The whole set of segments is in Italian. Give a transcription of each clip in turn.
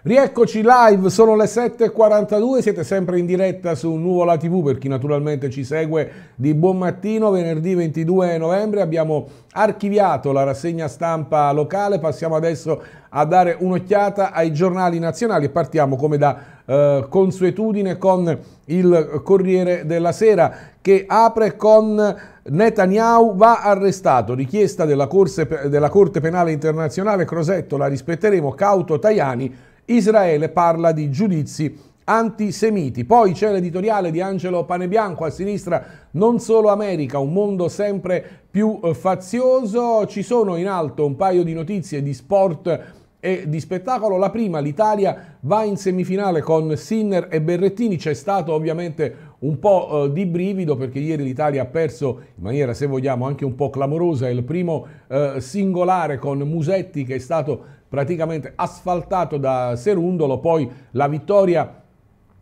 Rieccoci live, sono le 7.42, siete sempre in diretta su Nuvola TV per chi naturalmente ci segue di buon mattino, venerdì 22 novembre abbiamo archiviato la rassegna stampa locale, passiamo adesso a dare un'occhiata ai giornali nazionali e partiamo come da eh, consuetudine con il Corriere della Sera che apre con Netanyahu va arrestato, richiesta della, corse, della Corte Penale Internazionale, Crosetto la rispetteremo, cauto Tajani Israele parla di giudizi antisemiti. Poi c'è l'editoriale di Angelo Panebianco a sinistra, non solo America, un mondo sempre più eh, fazioso. Ci sono in alto un paio di notizie di sport e di spettacolo. La prima, l'Italia va in semifinale con Sinner e Berrettini. C'è stato ovviamente un po' eh, di brivido perché ieri l'Italia ha perso in maniera, se vogliamo, anche un po' clamorosa il primo eh, singolare con Musetti che è stato praticamente asfaltato da Serundolo, poi la vittoria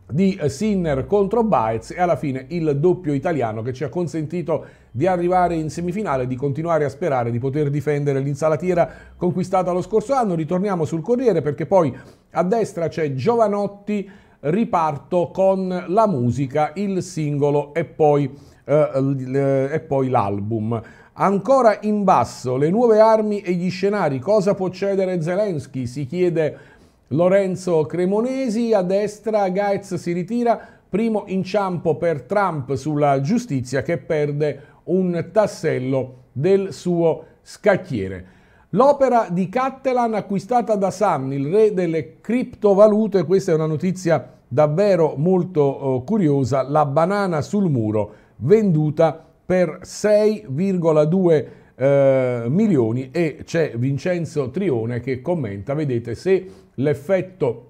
di eh, Sinner contro Baez e alla fine il doppio italiano che ci ha consentito di arrivare in semifinale e di continuare a sperare di poter difendere l'insalatiera conquistata lo scorso anno. Ritorniamo sul Corriere perché poi a destra c'è Giovanotti, riparto con la musica, il singolo e poi eh, e poi l'album. Ancora in basso, le nuove armi e gli scenari, cosa può cedere Zelensky? Si chiede Lorenzo Cremonesi, a destra Gaetz si ritira, primo inciampo per Trump sulla giustizia che perde un tassello del suo scacchiere. L'opera di Cattelan acquistata da Sam, il re delle criptovalute, questa è una notizia davvero molto oh, curiosa, la banana sul muro venduta per 6,2 eh, milioni e c'è Vincenzo Trione che commenta, vedete se l'effetto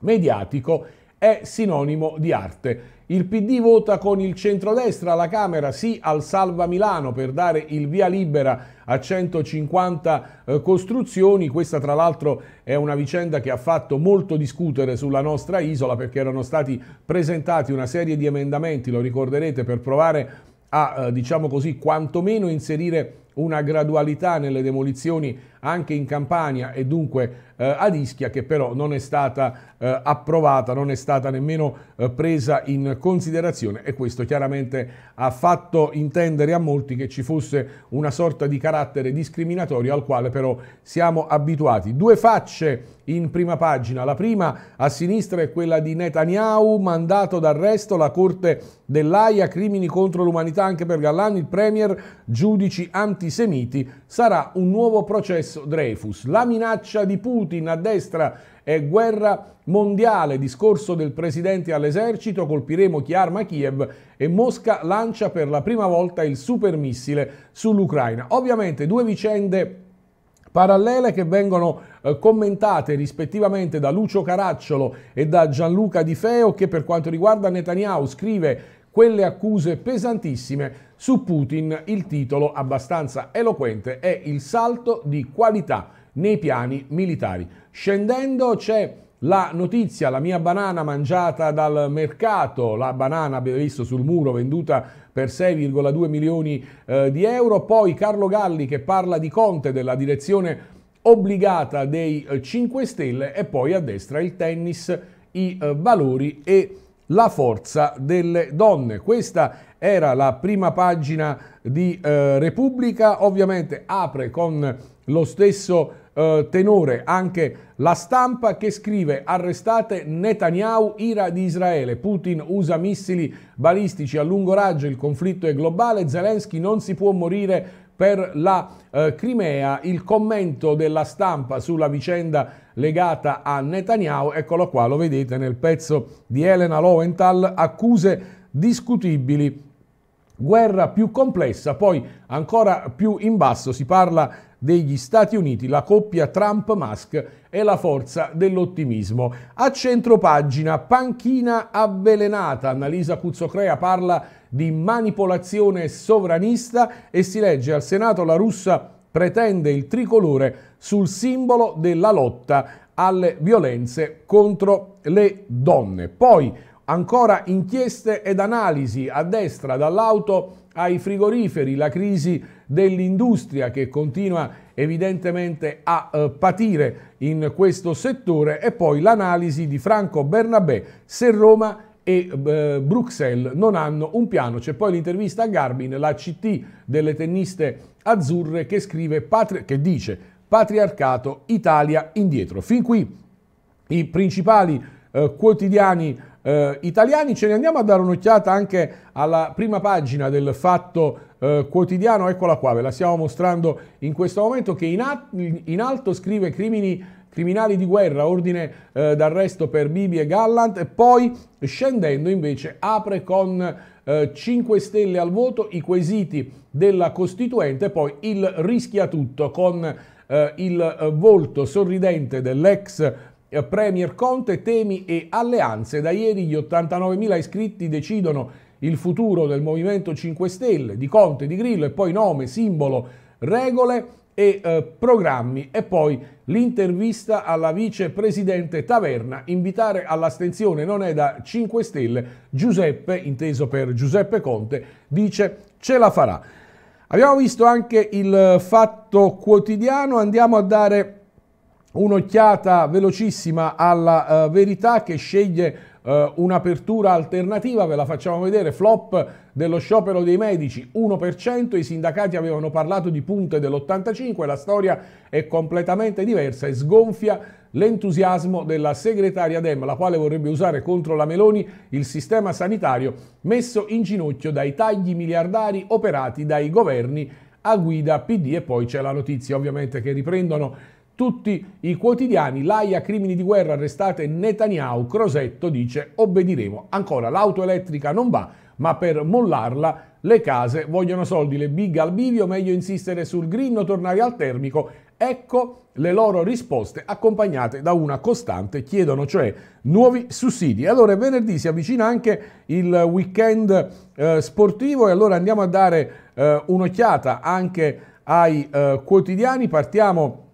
mediatico è sinonimo di arte. Il PD vota con il centrodestra alla Camera sì al Salva Milano per dare il via libera a 150 eh, costruzioni. Questa tra l'altro è una vicenda che ha fatto molto discutere sulla nostra isola perché erano stati presentati una serie di emendamenti, lo ricorderete, per provare a, eh, diciamo così, quantomeno inserire una gradualità nelle demolizioni anche in Campania e dunque eh, ad Ischia che però non è stata eh, approvata, non è stata nemmeno eh, presa in considerazione e questo chiaramente ha fatto intendere a molti che ci fosse una sorta di carattere discriminatorio al quale però siamo abituati. Due facce in prima pagina, la prima a sinistra è quella di Netanyahu, mandato d'arresto, la Corte dell'AIA, crimini contro l'umanità anche per Gallani, il Premier, giudici antisemiti antisemiti sarà un nuovo processo Dreyfus. La minaccia di Putin a destra è guerra mondiale, discorso del presidente all'esercito, colpiremo chi arma Kiev e Mosca lancia per la prima volta il supermissile sull'Ucraina. Ovviamente due vicende parallele che vengono eh, commentate rispettivamente da Lucio Caracciolo e da Gianluca Di Feo che per quanto riguarda Netanyahu scrive quelle accuse pesantissime su Putin il titolo abbastanza eloquente è il salto di qualità nei piani militari. Scendendo c'è la notizia, la mia banana mangiata dal mercato, la banana abbiamo visto sul muro venduta per 6,2 milioni eh, di euro, poi Carlo Galli che parla di Conte della direzione obbligata dei 5 eh, Stelle e poi a destra il tennis, i eh, valori e la forza delle donne. Questa era la prima pagina di eh, Repubblica, ovviamente apre con lo stesso eh, tenore anche la stampa che scrive arrestate Netanyahu, ira di Israele, Putin usa missili balistici a lungo raggio, il conflitto è globale, Zelensky non si può morire per la eh, Crimea, il commento della stampa sulla vicenda legata a Netanyahu, eccolo qua, lo vedete nel pezzo di Elena Lowenthal, accuse discutibili guerra più complessa, poi ancora più in basso si parla degli Stati Uniti, la coppia Trump-Musk è la forza dell'ottimismo. A centro pagina, panchina avvelenata, Annalisa Cuzzocrea parla di manipolazione sovranista e si legge al Senato la russa pretende il tricolore sul simbolo della lotta alle violenze contro le donne. Poi Ancora inchieste ed analisi a destra dall'auto ai frigoriferi, la crisi dell'industria che continua evidentemente a eh, patire in questo settore e poi l'analisi di Franco Bernabé se Roma e eh, Bruxelles non hanno un piano. C'è poi l'intervista a Garbin, la CT delle tenniste azzurre che, scrive, che dice patriarcato Italia indietro. Fin qui i principali eh, quotidiani eh, italiani. Ce ne andiamo a dare un'occhiata anche alla prima pagina del Fatto eh, Quotidiano. Eccola qua, ve la stiamo mostrando in questo momento che in, at- in alto scrive crimini criminali di guerra, ordine eh, d'arresto per Bibi e Gallant e poi scendendo invece apre con eh, 5 stelle al voto i quesiti della Costituente e poi il rischia tutto con eh, il eh, volto sorridente dell'ex eh, Premier Conte, temi e alleanze. Da ieri gli 89.000 iscritti decidono il futuro del Movimento 5 Stelle, di Conte, di Grillo e poi nome, simbolo, regole e eh, programmi e poi l'intervista alla vicepresidente Taverna, invitare all'astenzione non è da 5 Stelle, Giuseppe, inteso per Giuseppe Conte, dice ce la farà. Abbiamo visto anche il eh, fatto quotidiano, andiamo a dare un'occhiata velocissima alla uh, verità che sceglie uh, un'apertura alternativa, ve la facciamo vedere, flop dello sciopero dei medici 1%, i sindacati avevano parlato di punte dell'85, la storia è completamente diversa e sgonfia l'entusiasmo della segretaria Dem, la quale vorrebbe usare contro la Meloni il sistema sanitario messo in ginocchio dai tagli miliardari operati dai governi a guida PD e poi c'è la notizia ovviamente che riprendono tutti i quotidiani, l'AIA crimini di guerra arrestate Netanyahu, Crosetto dice obbediremo ancora, l'auto elettrica non va, ma per mollarla le case vogliono soldi, le big al bivio, meglio insistere sul green o tornare al termico, ecco le loro risposte accompagnate da una costante, chiedono cioè nuovi sussidi. Allora venerdì si avvicina anche il weekend eh, sportivo e allora andiamo a dare eh, un'occhiata anche ai eh, quotidiani, partiamo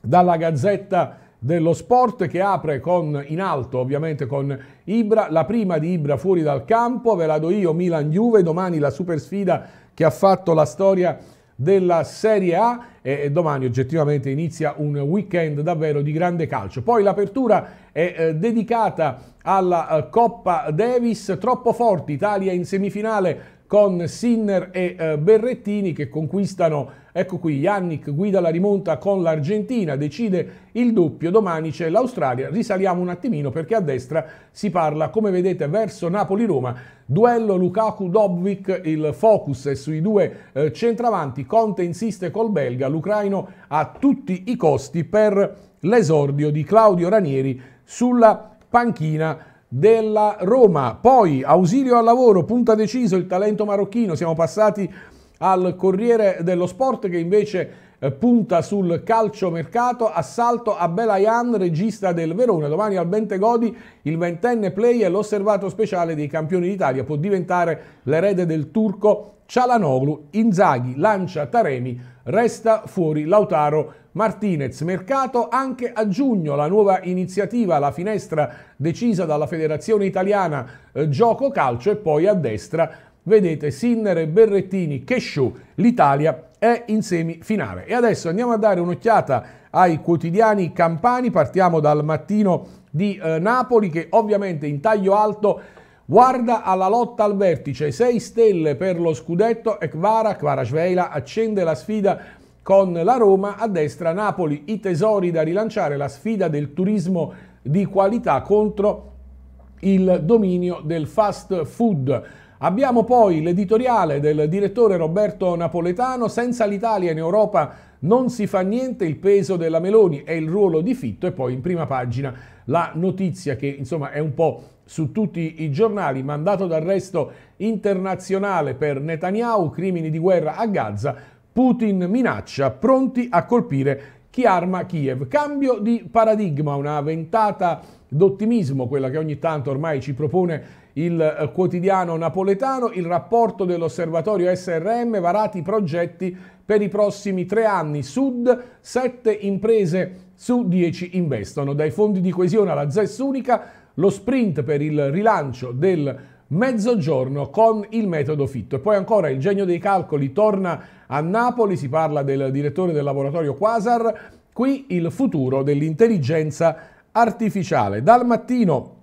dalla Gazzetta dello Sport che apre con, in alto ovviamente con Ibra, la prima di Ibra fuori dal campo, ve la do io Milan-Juve, domani la super sfida che ha fatto la storia della Serie A e domani oggettivamente inizia un weekend davvero di grande calcio. Poi l'apertura è eh, dedicata alla eh, Coppa Davis, troppo forti, Italia in semifinale con Sinner e eh, Berrettini che conquistano, ecco qui, Yannick guida la rimonta con l'Argentina, decide il doppio, domani c'è l'Australia, risaliamo un attimino perché a destra si parla, come vedete, verso Napoli-Roma, duello Lukaku-Dobvik, il focus è sui due eh, centravanti, Conte insiste col belga, l'ucraino a tutti i costi per l'esordio di Claudio Ranieri sulla panchina della Roma. Poi ausilio al lavoro, punta deciso il talento marocchino, siamo passati al Corriere dello Sport che invece eh, punta sul calcio mercato, assalto a Belayan, regista del Verona. Domani al Bente Godi, il ventenne player, l'osservato speciale dei campioni d'Italia, può diventare l'erede del turco Cialanoglu. Inzaghi lancia Taremi, resta fuori Lautaro Martinez, mercato anche a giugno, la nuova iniziativa, la finestra decisa dalla Federazione Italiana eh, Gioco Calcio e poi a destra vedete Sinner, Berrettini, Keshu, l'Italia è in semifinale. E adesso andiamo a dare un'occhiata ai quotidiani campani, partiamo dal mattino di eh, Napoli che ovviamente in taglio alto Guarda alla lotta al vertice, 6 stelle per lo scudetto e Kvara, Kvara Kvarashvela accende la sfida con la Roma, a destra Napoli, i tesori da rilanciare, la sfida del turismo di qualità contro il dominio del fast food. Abbiamo poi l'editoriale del direttore Roberto Napoletano, senza l'Italia in Europa non si fa niente, il peso della Meloni è il ruolo di Fitto e poi in prima pagina la notizia che insomma è un po' su tutti i giornali, mandato d'arresto internazionale per Netanyahu, crimini di guerra a Gaza, Putin minaccia pronti a colpire chi arma Kiev. Cambio di paradigma, una ventata d'ottimismo, quella che ogni tanto ormai ci propone il eh, quotidiano napoletano, il rapporto dell'osservatorio SRM varati progetti per i prossimi tre anni. Sud, sette imprese su dieci investono. Dai fondi di coesione alla ZES unica, lo sprint per il rilancio del mezzogiorno con il metodo fitto. E poi ancora il genio dei calcoli torna a Napoli, si parla del direttore del laboratorio Quasar, qui il futuro dell'intelligenza artificiale. Dal mattino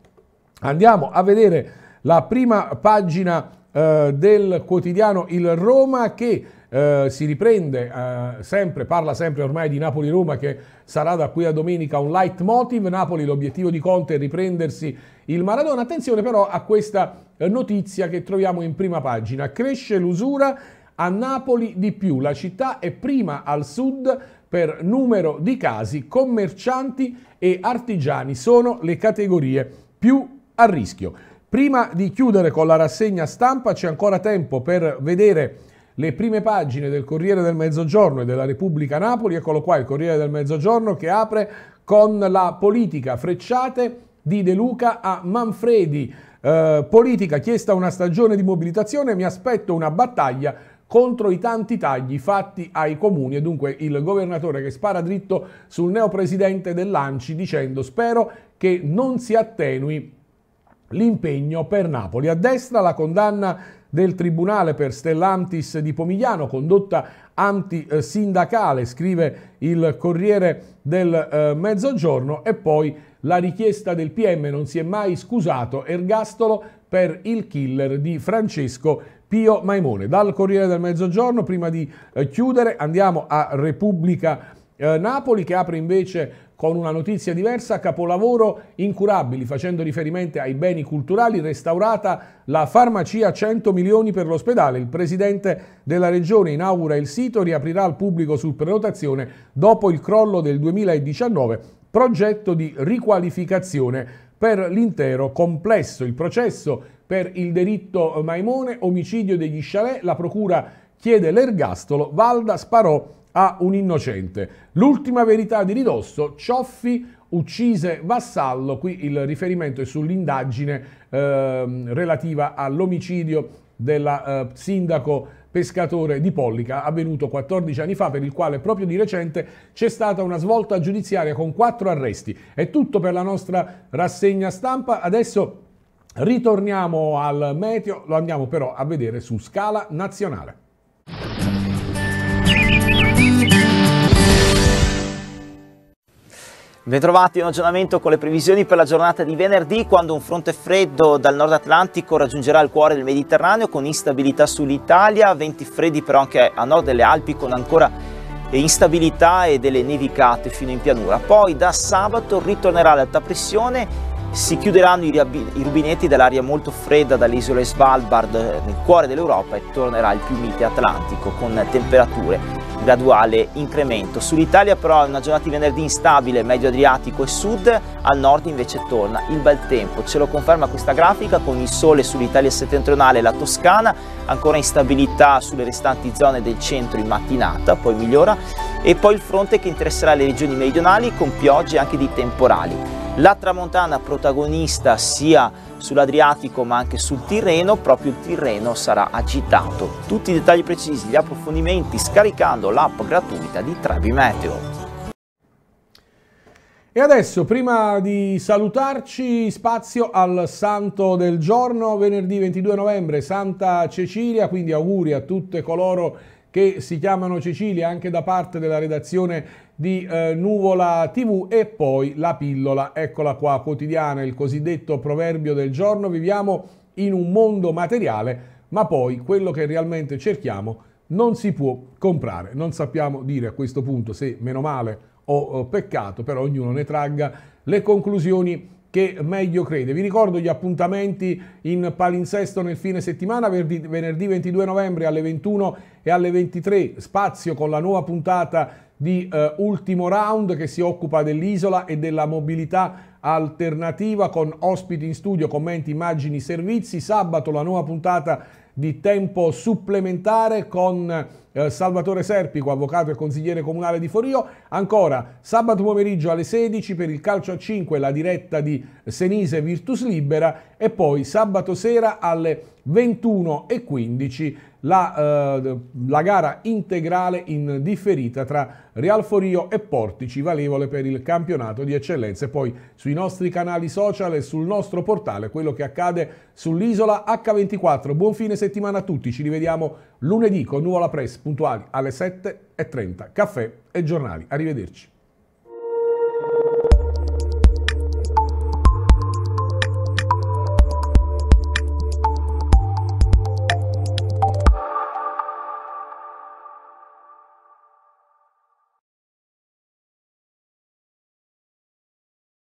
andiamo a vedere la prima pagina eh, del quotidiano Il Roma che eh, si riprende eh, sempre, parla sempre ormai di Napoli-Roma che sarà da qui a domenica un leitmotiv, Napoli l'obiettivo di Conte è riprendersi il Maradona, attenzione però a questa eh, notizia che troviamo in prima pagina, cresce l'usura a Napoli di più, la città è prima al sud per numero di casi, commercianti e artigiani sono le categorie più a rischio. Prima di chiudere con la rassegna stampa c'è ancora tempo per vedere le prime pagine del Corriere del Mezzogiorno e della Repubblica Napoli, eccolo qua il Corriere del Mezzogiorno che apre con la politica frecciate di De Luca a Manfredi. Eh, politica chiesta una stagione di mobilitazione, mi aspetto una battaglia contro i tanti tagli fatti ai comuni e dunque il governatore che spara dritto sul neopresidente dell'Anci dicendo spero che non si attenui L'impegno per Napoli. A destra la condanna del Tribunale per Stellantis di Pomigliano, condotta antisindacale, scrive il Corriere del eh, Mezzogiorno, e poi la richiesta del PM non si è mai scusato, ergastolo per il killer di Francesco Pio Maimone. Dal Corriere del Mezzogiorno, prima di eh, chiudere, andiamo a Repubblica eh, Napoli che apre invece con una notizia diversa, capolavoro incurabili, facendo riferimento ai beni culturali, restaurata la farmacia 100 milioni per l'ospedale. Il presidente della regione inaugura il sito, riaprirà al pubblico su prenotazione dopo il crollo del 2019, progetto di riqualificazione per l'intero complesso. Il processo per il delitto Maimone, omicidio degli Chalet, la procura chiede l'ergastolo, Valda sparò a un innocente. L'ultima verità di ridosso, Cioffi uccise Vassallo, qui il riferimento è sull'indagine eh, relativa all'omicidio del eh, sindaco pescatore di Pollica, avvenuto 14 anni fa, per il quale proprio di recente c'è stata una svolta giudiziaria con quattro arresti. È tutto per la nostra rassegna stampa. Adesso ritorniamo al meteo, lo andiamo però a vedere su scala nazionale. Bentrovati in un aggiornamento con le previsioni per la giornata di venerdì quando un fronte freddo dal nord Atlantico raggiungerà il cuore del Mediterraneo con instabilità sull'Italia, venti freddi però anche a nord delle Alpi con ancora instabilità e delle nevicate fino in pianura. Poi da sabato ritornerà l'alta pressione, si chiuderanno i rubinetti dell'aria molto fredda dalle isole Svalbard nel cuore dell'Europa e tornerà il più mite Atlantico con temperature graduale incremento. Sull'Italia però è una giornata di venerdì instabile, medio Adriatico e sud, al nord invece torna il bel tempo. Ce lo conferma questa grafica con il sole sull'Italia settentrionale e la Toscana, ancora instabilità sulle restanti zone del centro in mattinata, poi migliora, e poi il fronte che interesserà le regioni meridionali con piogge anche di temporali. La tramontana protagonista sia sull'Adriatico ma anche sul Tirreno, proprio il Tirreno sarà agitato. Tutti i dettagli precisi, gli approfondimenti scaricando l'app gratuita di Trebi Meteo. E adesso, prima di salutarci, spazio al santo del giorno, venerdì 22 novembre, Santa Cecilia, quindi auguri a tutte coloro che si chiamano Cecilia anche da parte della redazione di eh, Nuvola TV e poi la pillola, eccola qua, quotidiana, il cosiddetto proverbio del giorno. Viviamo in un mondo materiale, ma poi quello che realmente cerchiamo non si può comprare. Non sappiamo dire a questo punto se meno male o peccato, però ognuno ne tragga le conclusioni che meglio crede. Vi ricordo gli appuntamenti in palinsesto nel fine settimana, venerdì 22 novembre alle 21 e alle 23, spazio con la nuova puntata di eh, Ultimo Round che si occupa dell'isola e della mobilità alternativa con ospiti in studio, commenti, immagini, servizi. Sabato la nuova puntata di tempo supplementare con eh, Salvatore Serpico, avvocato e consigliere comunale di Forio. Ancora sabato pomeriggio alle 16 per il calcio a 5 la diretta di Senise Virtus Libera e poi sabato sera alle 21.15 la, eh, la gara integrale in differita tra Real Forio e Portici valevole per il campionato di eccellenza e poi sui nostri canali social e sul nostro portale quello che accade sull'isola H24. Buon fine settimana a tutti, ci rivediamo lunedì con nuvola press puntuali alle 7.30, caffè e giornali. Arrivederci.